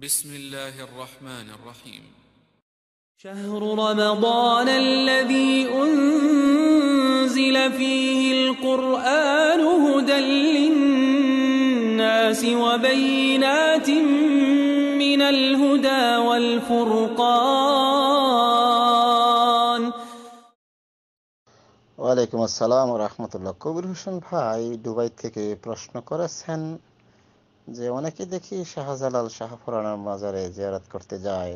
بسم الله الرحمن الرحيم شهر رمضان الذي أنزل فيه القرآن هدى للناس وبينات من الهدى والفرقان وعليكم السلام ورحمة الله وبركاته ভাই দুবাই থেকে প্রশ্ন যে অনেকে দেখি শাহজালাল শাহফুরানার মাজারে জিয়ারাত করতে যায়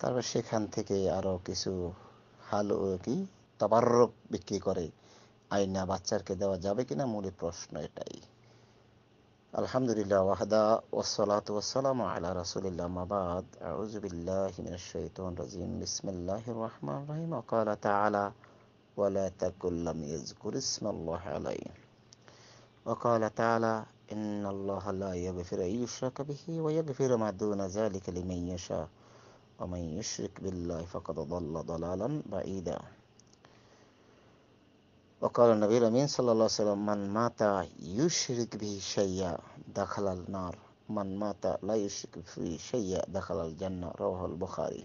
তারপর সেখান থেকে আরও কিছু হাল কি তাবারক বিক্রি করে আইনা বাচ্চাকে দেওয়া যাবে কিনা মূল প্রশ্ন এটাই আলহামদুলিল্লাহ ওয়াহদা ওসলাত ওসালাম আলা রাসুলিল্লাহ মাবাদ আউজবিল্লাহিমিনাশাইতুন রাজিম বিসমিল্লাহির রহমান রহিম তাআলা ওয়ালা তাকুল্লাম ইসমাল্লাহ إن الله لا يغفر أن يشرك به ويغفر ما دون ذلك لمن يشاء ومن يشرك بالله فقد ضل ضلالا بعيدا وقال النبي الأمين صلى الله عليه وسلم من مات يشرك به شيئا دخل النار من مات لا يشرك به شيئا دخل الجنة رواه البخاري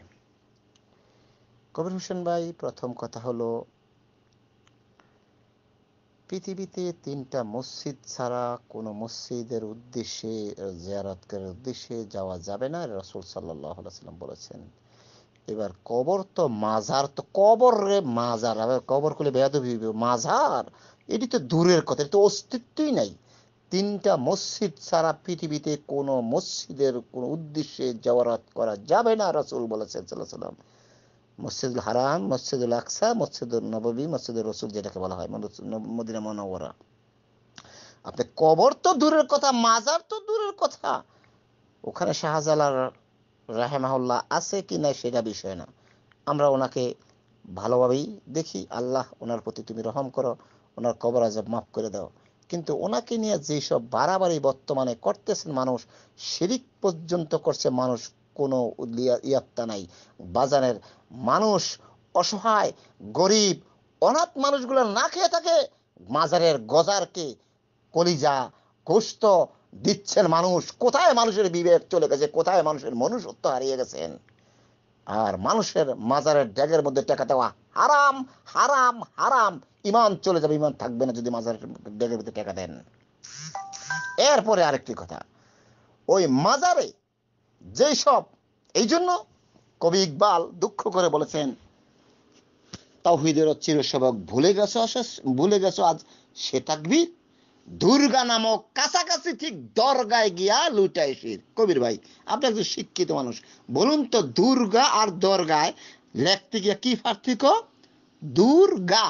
কবির হোসেন ভাই প্রথম কথা হলো পৃথিবীতে তিনটা মসজিদ ছাড়া কোনো মসজিদের উদ্দেশ্যে জিয়ারতের উদ্দেশ্যে যাওয়া যাবে না রসুল সাল্লাহ সাল্লাম বলেছেন এবার কবর তো মাজার তো কবর রে মাজার আবার কবর করলে বেয়াদবি মাজার এটি তো দূরের কথা এটি তো অস্তিত্বই নাই তিনটা মসজিদ ছাড়া পৃথিবীতে কোনো মসজিদের কোনো উদ্দেশ্যে জওয়ারাত করা যাবে না রসুল বলেছেন সাল্লাহ সাল্লাম মসজিদুল হারাম মসজিদুল আকসা মসজিদুল নবী মসজিদুল রসুল যেটাকে বলা হয় মদিনা মনোবরা আপনি কবর তো দূরের কথা মাজার তো দূরের কথা ওখানে শাহজালাল রাহেমাহুল্লাহ আছে কি না সেটা বিষয় না আমরা ওনাকে ভালোভাবেই দেখি আল্লাহ ওনার প্রতি তুমি রহম করো ওনার কবর আজব মাফ করে দাও কিন্তু ওনাকে নিয়ে যেসব বাড়াবাড়ি বর্তমানে করতেছেন মানুষ শিরিক পর্যন্ত করছে মানুষ কোনো ইয়াত্তা নাই বাজারের মানুষ অসহায় গরিব অনাথ মানুষগুলো না খেয়ে থাকে মাজারের গজারকে কলিজা গোস্ত দিচ্ছেন মানুষ কোথায় মানুষের বিবেক চলে গেছে কোথায় মানুষের মনুষ্যত্ব হারিয়ে গেছেন আর মানুষের মাজারের ড্যাগের মধ্যে টাকা দেওয়া হারাম হারাম হারাম ইমান চলে যাবে ইমান থাকবে না যদি মাজারের ড্যাগের মধ্যে টাকা দেন এরপরে আরেকটি কথা ওই মাজারে যেই সব এই জন্য কবি ইকবাল দুঃখ করে বলেছেন তাওহিদের চিরসেবক ভুলে গেছো ভুলে গেছো আজ সে থাকবি দুর্গা নামক কাছাকাছি ঠিক দরগায় গিয়া লুটাই শির কবির ভাই আপনি একজন শিক্ষিত মানুষ বলুন তো দুর্গা আর দরগায় লেখতে গিয়া কি পার্থক্য দুর্গা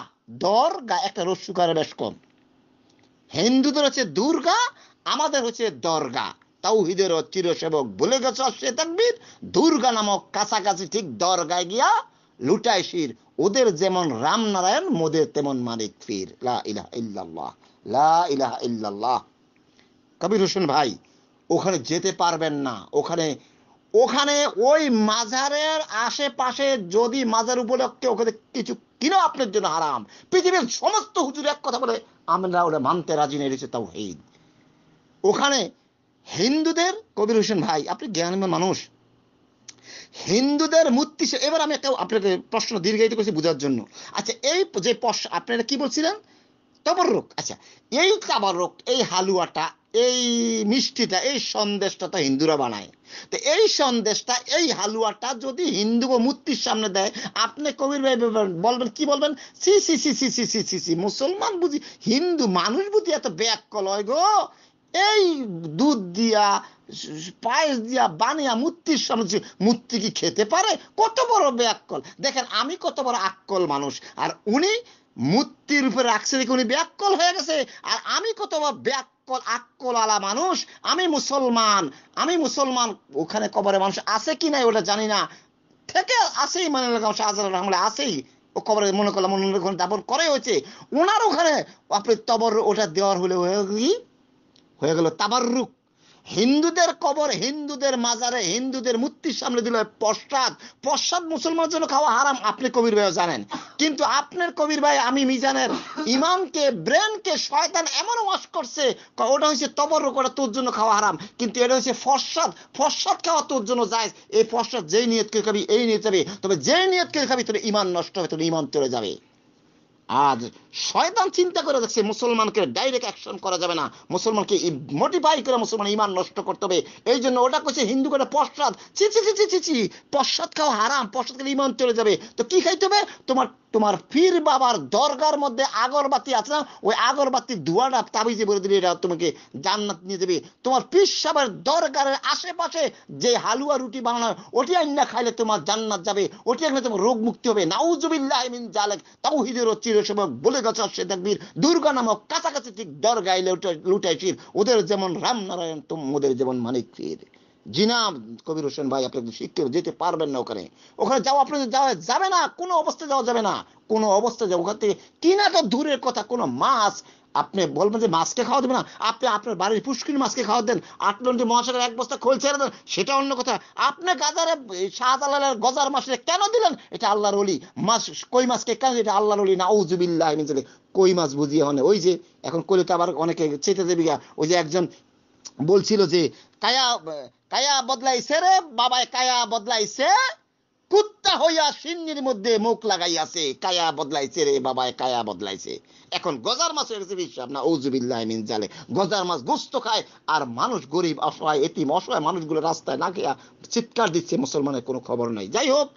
দরগা একটা রস্যুকার বেশ কম হিন্দুদের হচ্ছে দুর্গা আমাদের হচ্ছে দরগা তাওহিদের চিরসেবক বলে গেছ সে তাকবীর দুর্গা নামক কাছাকাছি ঠিক দরগায় গিয়া লুটায় শির ওদের যেমন রামনারায়ণ মোদের তেমন মালিক ফির লা ইলাহা ইল্লাল্লাহ লা ইলাহা ইল্লাল্লাহ কবির হোসেন ভাই ওখানে যেতে পারবেন না ওখানে ওখানে ওই মাজারের আশেপাশে যদি মাজার উপলক্ষে ওখানে কিছু কিনা আপনার জন্য হারাম পৃথিবীর সমস্ত হুজুর এক কথা বলে আমরা ওরা মানতে রাজি নেড়েছে তাও হেই ওখানে হিন্দুদের কবির হোসেন ভাই আপনি জ্ঞানবান মানুষ হিন্দুদের মূর্তি এবার আমি একটা আপনাকে প্রশ্ন দীর্ঘায়িত করছি বোঝার জন্য আচ্ছা এই যে প্রশ্ন আপনারা কি বলছিলেন তবরক আচ্ছা এই তাবারক এই হালুয়াটা এই মিষ্টিটা এই সন্দেশটা তো হিন্দুরা বানায় তো এই সন্দেশটা এই হালুয়াটা যদি হিন্দু ও মূর্তির সামনে দেয় আপনি কবির ভাই বলবেন কি বলবেন সি সি সি সি সি সি সি সি মুসলমান বুঝি হিন্দু মানুষ বুঝি এত ব্যাক কলয় গো এই দুধ দিয়া পায়েস দিয়া বানিয়া মূর্তির সামনে মূর্তি কি খেতে পারে কত বড় ব্যাককল দেখেন আমি কত বড় আক্কল মানুষ আর উনি মূর্তির উপরে রাখছে দেখে উনি ব্যাককল হয়ে গেছে আর আমি কত বড় ব্যাক আক্কল আলা মানুষ আমি মুসলমান আমি মুসলমান ওখানে কবরে মানুষ আছে কি নাই ওটা জানি না থেকে আসেই মানে আসেই ও কবরে মনে করলাম মনে দাপন করে হয়েছে ওনার ওখানে আপনি তবর ওটা দেওয়ার হলে হয়ে হয়ে গেল তাবারুক হিন্দুদের কবর হিন্দুদের মাজারে হিন্দুদের মূর্তির সামনে দিল পশ্চাদ পশ্চাদ মুসলমানের জন্য খাওয়া হারাম আপনি কবির ভাইও জানেন কিন্তু আপনার কবির ভাই আমি মিজানের ইমামকে ব্রেনকে শয়তান এমন ওয়াশ করছে ওটা হচ্ছে তবর ওটা তোর জন্য খাওয়া হারাম কিন্তু এটা হচ্ছে ফসাদ ফসাদ খাওয়া তোর জন্য যায় এই ফসাদ যেই নিয়ত করে খাবি এই নিয়ে যাবে তবে যেই নিয়ত করে খাবি তোর ইমান নষ্ট হবে তোর ইমান চলে যাবে আজ শয়তান চিন্তা করে দেখছে মুসলমানকে ডাইরেক্ট অ্যাকশন করা যাবে না মুসলমানকে মোটিফাই করে মুসলমান ইমান নষ্ট করতে হবে এই জন্য ওটা করছে হিন্দু করে পশ্চাৎ চি চি চি চি চি পশ্চাৎ খাও হারাম পশ্চাৎ খেলে ইমান চলে যাবে তো কি খাইতে হবে তোমার তোমার ফির বাবার দরগার মধ্যে আগরবাতি আছে না ওই আগরবাতির ধোঁয়াটা তাবিজে ভরে দিলে এটা তোমাকে জান্নাত নিয়ে দেবে তোমার পীর সাহের দরগারের আশেপাশে যে হালুয়া রুটি বানানো ওটি আইন খাইলে তোমার জান্নাত যাবে ওটি আইন তোমার রোগ মুক্তি হবে নাউজুবিল্লাহ মিন জালেক তাও হিদের সময় বলে গেছে সে দেখবির দুর্গা নামক কাছাকাছি ঠিক দরগায় লুটাই শির ওদের যেমন রামনারায়ণ তোমাদের যেমন মানিক ফির জিনা কবির হোসেন ভাই আপনি শিখতে যেতে পারবেন না ওখানে ওখানে যাও আপনাদের যাওয়া যাবে না কোনো অবস্থা যাওয়া যাবে না কোনো অবস্থা যাওয়া ওখান থেকে কিনা তো দূরের কথা কোনো মাছ আপনি বলবেন যে মাছকে খাওয়া দেবে না আপনি আপনার বাড়ির পুষ্কিন মাছকে খাওয়া দেন আটলান্টিক মহাসাগরের এক বস্তা খোল ছেড়ে দেন সেটা অন্য কথা আপনি গাজারে শাহজালালের গজার মাছটা কেন দিলেন এটা আল্লাহর অলি মাছ কই মাছকে কেন এটা আল্লাহর অলি না উজুবিল্লাহ নিজেদের কই মাছ বুঝিয়ে হনে মানে ওই যে এখন কলিতে আবার অনেকে চেতে দেবে দেবিকা ওই যে একজন বলছিল যে কায়া কায়া বদলাইছে রে বাবায় কায়া বদলাইছে কুত্তা হইয়া সিন্নির মধ্যে মুখ লাগাইয়াছে কায়া বদলাইছে রে বাবায় কায়া বদলাইছে এখন গজার মাছের হিসাব না ঔজুবিল্লাহ মিন জালে গজার মাছ গোস্ত খায় আর মানুষ গরিব অসহায় এতিম অসহায় মানুষগুলো রাস্তায় না খেয়া চিৎকার দিচ্ছে মুসলমানের কোনো খবর নাই যাই হোক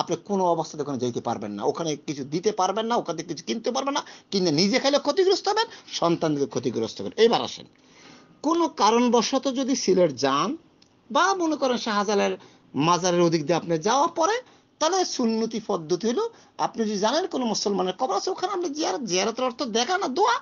আপনি কোনো অবস্থাতে ওখানে যেতে পারবেন না ওখানে কিছু দিতে পারবেন না ওখানে কিছু কিনতে পারবেন না কিনে নিজে খেলে ক্ষতিগ্রস্ত হবেন সন্তানদেরকে ক্ষতিগ্রস্ত হবেন এবার আসেন কোনো কারণবশত যদি সিলেট যান বা মনে করেন শাহজালালের মাজারের ওদিক দিয়ে আপনি যাওয়ার পরে তাহলে সুন্নতি পদ্ধতি হলো আপনি যদি জানেন কোনো মুসলমানের কবর আছে ওখানে আপনি জিয়ারত জিয়ারতের অর্থ দেখা না দোয়া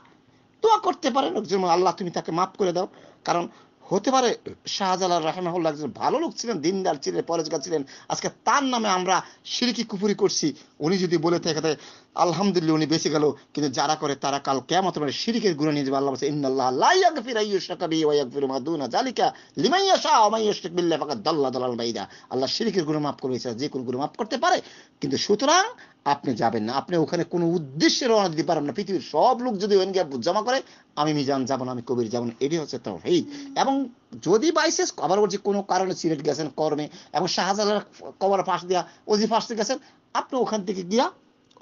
দোয়া করতে পারেন একজন আল্লাহ তুমি তাকে মাফ করে দাও কারণ হতে পারে শাহজালাল রাহেমাহুল্লাহ একজন ভালো লোক ছিলেন দিনদার ছিলেন পরেজগার ছিলেন আজকে তার নামে আমরা সিরিকি কুপুরি করছি উনি যদি বলে থাকে আলহামদুলিল্লাহ উনি বেঁচে গেল কিন্তু যারা করে তারা কাল কেমত মানে শিরিকের গুণে নিয়ে যাবে আল্লাহ বলছে ইন্নাল্লাহ লা ইয়াগফির আইয়ুশরাকা ওয়া ইয়াগফিরু মা দুনা যালিকা লিমান ইয়াশা ওয়া মান ইউশরিক বিল্লাহি ফাকাদ দাল্লা দালাল বাইদা আল্লাহ শিরিকের গুনাহ মাফ করবে যে কোন গুনাহ মাফ করতে পারে কিন্তু সুতরাং আপনি যাবেন না আপনি ওখানে কোনো উদ্দেশ্যে রওনা দিতে পারেন না পৃথিবীর সব লোক যদি ওয়েন গিয়ে জমা করে আমি মিজান যাব না আমি কবির যাব না এটি হচ্ছে তাও হেই এবং যদি বাইসেস আবার বলছি কোনো কারণে সিলেট গেছেন কর্মে এবং শাহজালার কবর ফাঁস দেওয়া ওজি ফাঁসতে গেছেন আপনি ওখান থেকে গিয়া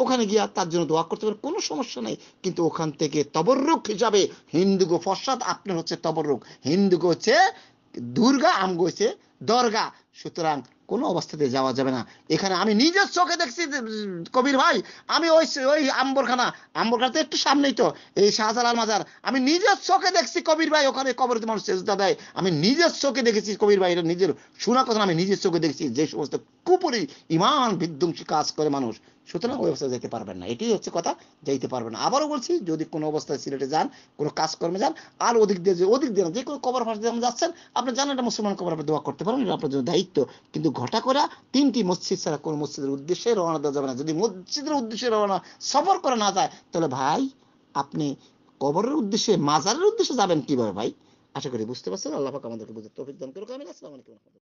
ওখানে গিয়া তার জন্য দোয়া করতে পারেন কোনো সমস্যা নেই কিন্তু ওখান থেকে তবরুক হিসাবে হিন্দুগো ফসাদ আপনার হচ্ছে তবরুক হিন্দুগো হচ্ছে দুর্গা আমগো হচ্ছে দরগা সুতরাং কোন অবস্থাতে যাওয়া যাবে না এখানে আমি নিজের চোখে দেখছি কবির ভাই আমি ওই ওই আম্বরখানা আম্বরখানা তো একটু সামনেই তো এই শাহজালাল মাজার আমি নিজের চোখে দেখছি কবির ভাই ওখানে কবর মানুষ চেষ্টা দেয় আমি নিজের চোখে দেখেছি কবির ভাই এটা নিজের শোনা কথা আমি নিজের চোখে দেখছি যে সমস্ত কুপুরি ইমান বিধ্বংসী কাজ করে মানুষ সুতরাং ওই অবস্থায় যেতে পারবেন না এটাই হচ্ছে কথা যাইতে পারবেন না আবারও বলছি যদি কোনো অবস্থায় সিলেটে যান কোনো কাজকর্মে যান আর ওদিক দিয়ে যে ওদিক দিয়ে যে কোনো কবর ফাঁস দিয়ে যাচ্ছেন আপনি জানেন এটা মুসলমান কবর আপনি দোয়া করতে পারেন এটা আপনার জন্য দায়ী দায়িত্ব কিন্তু ঘটা করা তিনটি মসজিদ ছাড়া কোন মসজিদের উদ্দেশ্যে রওনা দেওয়া যাবে না যদি মসজিদের উদ্দেশ্যে রওনা সফর করা না যায় তাহলে ভাই আপনি কবরের উদ্দেশ্যে মাজারের উদ্দেশ্যে যাবেন কিভাবে ভাই আশা করি বুঝতে পারছেন আল্লাহ পাক আমাদেরকে বুঝতে তৌফিক দান করুক আমিন আসসালামু আলাইকুম